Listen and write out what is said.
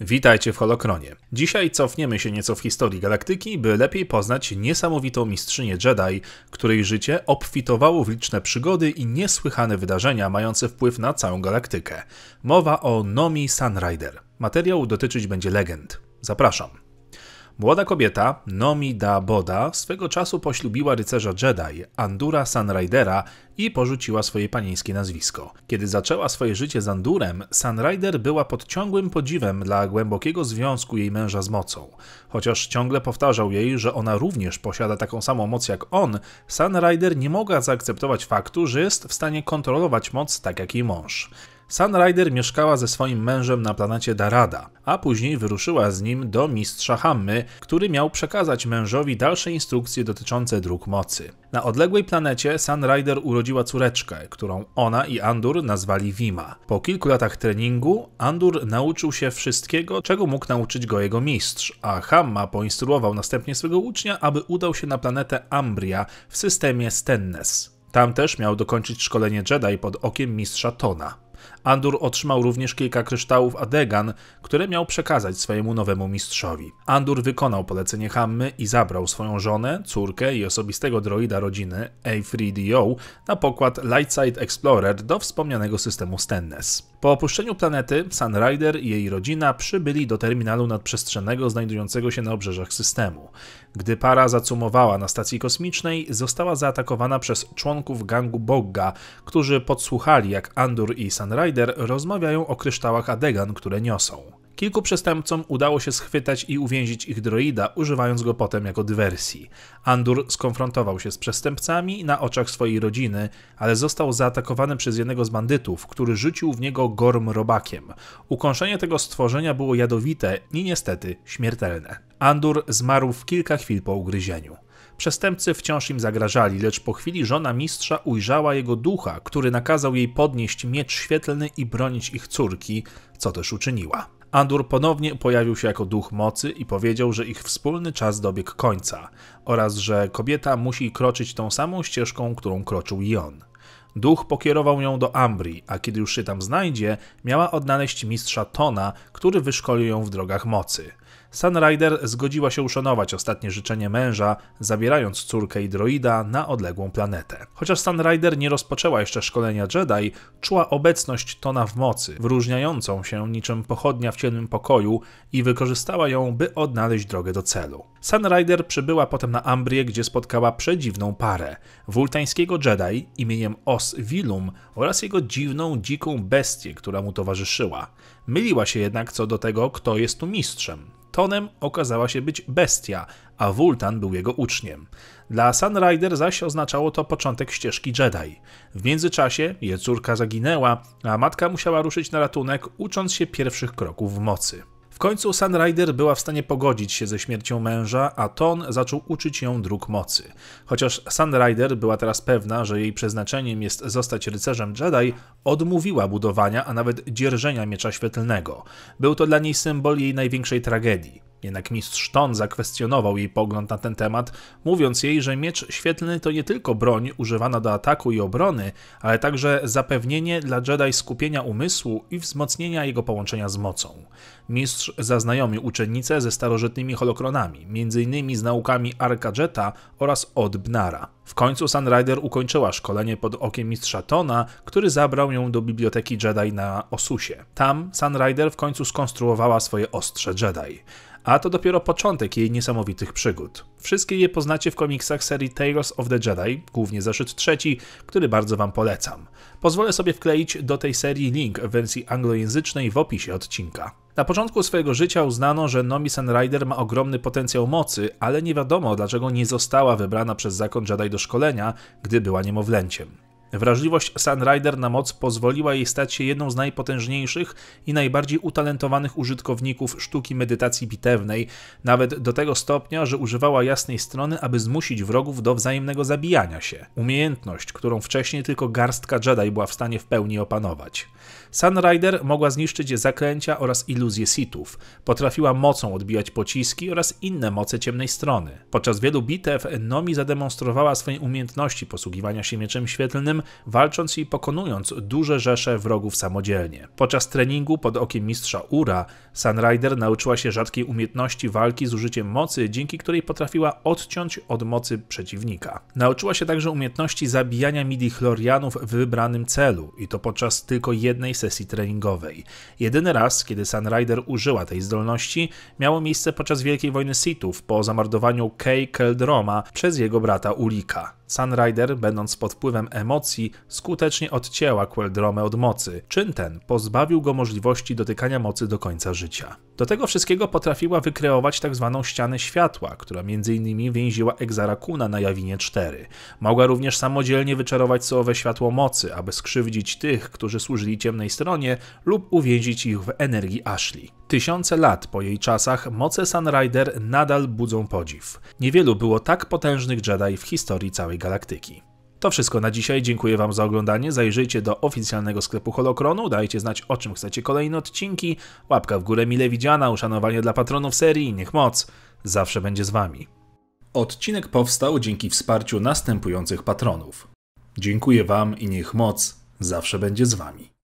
Witajcie w Holokronie. Dzisiaj cofniemy się nieco w historii galaktyki, by lepiej poznać niesamowitą mistrzynię Jedi, której życie obfitowało w liczne przygody i niesłychane wydarzenia mające wpływ na całą galaktykę. Mowa o Nomi Sunrider. Materiał dotyczyć będzie legend. Zapraszam. Młoda kobieta, Nomi da Boda, swego czasu poślubiła rycerza Jedi, Andura Sunridera i porzuciła swoje panieńskie nazwisko. Kiedy zaczęła swoje życie z Andurem, Sunrider była pod ciągłym podziwem dla głębokiego związku jej męża z mocą. Chociaż ciągle powtarzał jej, że ona również posiada taką samą moc jak on, Sunrider nie mogła zaakceptować faktu, że jest w stanie kontrolować moc tak jak jej mąż. Sunrider mieszkała ze swoim mężem na planecie Darada, a później wyruszyła z nim do mistrza Hammy, który miał przekazać mężowi dalsze instrukcje dotyczące dróg mocy. Na odległej planecie Sunrider urodziła córeczkę, którą ona i Andur nazwali Vima. Po kilku latach treningu Andur nauczył się wszystkiego, czego mógł nauczyć go jego mistrz, a Hamma poinstruował następnie swego ucznia, aby udał się na planetę Ambria w systemie Stennes. Tam też miał dokończyć szkolenie Jedi pod okiem mistrza Tona. Andur otrzymał również kilka kryształów Adegan, które miał przekazać swojemu nowemu mistrzowi. Andur wykonał polecenie Hammy i zabrał swoją żonę, córkę i osobistego droida rodziny A3DO na pokład Lightside Explorer do wspomnianego systemu Stennes. Po opuszczeniu planety, Sunrider i jej rodzina przybyli do terminalu nadprzestrzennego znajdującego się na obrzeżach systemu. Gdy para zacumowała na stacji kosmicznej, została zaatakowana przez członków gangu Bogga, którzy podsłuchali jak Andur i Sunrider Sun Rider rozmawiają o kryształach Adegan, które niosą. Kilku przestępcom udało się schwytać i uwięzić ich droida, używając go potem jako dywersji. Andur skonfrontował się z przestępcami na oczach swojej rodziny, ale został zaatakowany przez jednego z bandytów, który rzucił w niego gorm robakiem. Ukąszenie tego stworzenia było jadowite i niestety śmiertelne. Andur zmarł w kilka chwil po ugryzieniu. Przestępcy wciąż im zagrażali, lecz po chwili żona mistrza ujrzała jego ducha, który nakazał jej podnieść miecz świetlny i bronić ich córki, co też uczyniła. Andur ponownie pojawił się jako duch mocy i powiedział, że ich wspólny czas dobiegł końca oraz że kobieta musi kroczyć tą samą ścieżką, którą kroczył i on. Duch pokierował ją do Ambri, a kiedy już się tam znajdzie, miała odnaleźć mistrza Tona, który wyszkolił ją w drogach mocy. Sunrider zgodziła się uszanować ostatnie życzenie męża, zabierając córkę i droida na odległą planetę. Chociaż Sunrider nie rozpoczęła jeszcze szkolenia Jedi, czuła obecność Tona w mocy, wyróżniającą się niczym pochodnia w ciemnym pokoju i wykorzystała ją, by odnaleźć drogę do celu. Sunrider przybyła potem na Ambrię, gdzie spotkała przedziwną parę, wultańskiego Jedi imieniem Os Vilum oraz jego dziwną, dziką bestię, która mu towarzyszyła. Myliła się jednak co do tego, kto jest tu mistrzem okazała się być bestia, a Vultan był jego uczniem. Dla Sunrider zaś oznaczało to początek ścieżki Jedi. W międzyczasie jej córka zaginęła, a matka musiała ruszyć na ratunek, ucząc się pierwszych kroków w mocy. W końcu Sunrider była w stanie pogodzić się ze śmiercią męża, a Ton zaczął uczyć ją dróg mocy. Chociaż Sunrider była teraz pewna, że jej przeznaczeniem jest zostać rycerzem Jedi, odmówiła budowania, a nawet dzierżenia miecza świetlnego. Był to dla niej symbol jej największej tragedii. Jednak mistrz Ton zakwestionował jej pogląd na ten temat, mówiąc jej, że miecz świetlny to nie tylko broń używana do ataku i obrony, ale także zapewnienie dla Jedi skupienia umysłu i wzmocnienia jego połączenia z mocą. Mistrz zaznajomił uczennicę ze starożytnymi holokronami, m.in. z naukami Jetta oraz Odbnara. W końcu Sunrider ukończyła szkolenie pod okiem mistrza Tona, który zabrał ją do biblioteki Jedi na Osusie. Tam Sunrider w końcu skonstruowała swoje ostrze Jedi. A to dopiero początek jej niesamowitych przygód. Wszystkie je poznacie w komiksach serii Tales of the Jedi, głównie zeszyt trzeci, który bardzo wam polecam. Pozwolę sobie wkleić do tej serii link w wersji anglojęzycznej w opisie odcinka. Na początku swojego życia uznano, że Nomi Sunrider ma ogromny potencjał mocy, ale nie wiadomo dlaczego nie została wybrana przez zakon Jedi do szkolenia, gdy była niemowlęciem. Wrażliwość Sunrider na moc pozwoliła jej stać się jedną z najpotężniejszych i najbardziej utalentowanych użytkowników sztuki medytacji bitewnej, nawet do tego stopnia, że używała jasnej strony, aby zmusić wrogów do wzajemnego zabijania się. Umiejętność, którą wcześniej tylko garstka Jedi była w stanie w pełni opanować. Sunrider mogła zniszczyć zaklęcia oraz iluzje Sithów, potrafiła mocą odbijać pociski oraz inne moce ciemnej strony. Podczas wielu bitew Nomi zademonstrowała swoje umiejętności posługiwania się mieczem świetlnym, walcząc i pokonując duże rzesze wrogów samodzielnie. Podczas treningu pod okiem mistrza Ura, Sunrider nauczyła się rzadkiej umiejętności walki z użyciem mocy, dzięki której potrafiła odciąć od mocy przeciwnika. Nauczyła się także umiejętności zabijania midi-chlorianów w wybranym celu i to podczas tylko jednej sesji treningowej. Jedyny raz, kiedy Sunrider użyła tej zdolności, miało miejsce podczas Wielkiej Wojny Sithów po zamordowaniu Kay Keldroma przez jego brata Ulika. Sunrider, będąc pod wpływem emocji, emocji skutecznie odcięła Queldrome od mocy. Czyn ten pozbawił go możliwości dotykania mocy do końca życia. Do tego wszystkiego potrafiła wykreować tzw. Tak ścianę światła, która m.in. więziła Exar'akuna na Jawinie 4. Mogła również samodzielnie wyczarować surowe światło mocy, aby skrzywdzić tych, którzy służyli ciemnej stronie lub uwięzić ich w energii Ashley. Tysiące lat po jej czasach moce Sunrider nadal budzą podziw. Niewielu było tak potężnych Jedi w historii całej galaktyki. To wszystko na dzisiaj. Dziękuję Wam za oglądanie. Zajrzyjcie do oficjalnego sklepu Holokronu, dajcie znać o czym chcecie kolejne odcinki. Łapka w górę mile widziana, uszanowanie dla patronów serii niech moc zawsze będzie z Wami. Odcinek powstał dzięki wsparciu następujących patronów. Dziękuję Wam i niech moc zawsze będzie z Wami.